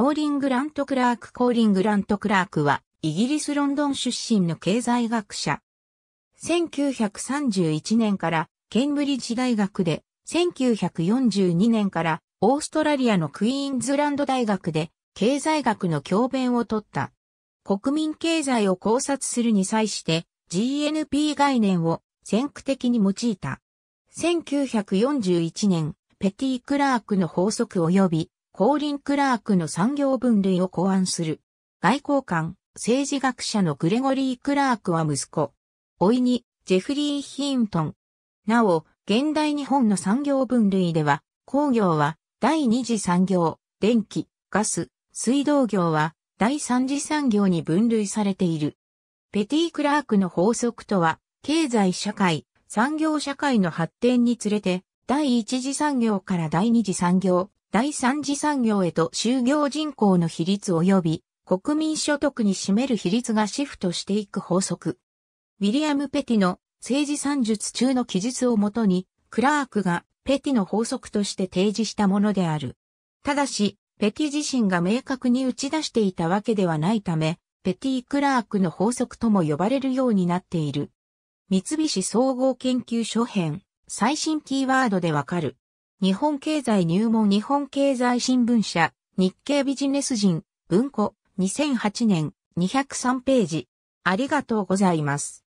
コーリング・ラント・クラークコーリング・ラント・クラークは、イギリス・ロンドン出身の経済学者。1931年からケンブリッジ大学で、1942年からオーストラリアのクイーンズランド大学で経済学の教鞭を取った。国民経済を考察するに際して GNP 概念を先駆的に用いた。1941年、ペティ・クラークの法則及びコーリン・クラークの産業分類を考案する。外交官、政治学者のグレゴリー・クラークは息子。老いに、ジェフリー・ヒントン。なお、現代日本の産業分類では、工業は第二次産業、電気、ガス、水道業は第三次産業に分類されている。ペティ・クラークの法則とは、経済社会、産業社会の発展につれて、第一次産業から第二次産業、第三次産業へと就業人口の比率及び国民所得に占める比率がシフトしていく法則。ウィリアム・ペティの政治算術中の記述をもとに、クラークがペティの法則として提示したものである。ただし、ペティ自身が明確に打ち出していたわけではないため、ペティ・クラークの法則とも呼ばれるようになっている。三菱総合研究所編、最新キーワードでわかる。日本経済入門日本経済新聞社、日経ビジネス人、文庫、2008年、203ページ。ありがとうございます。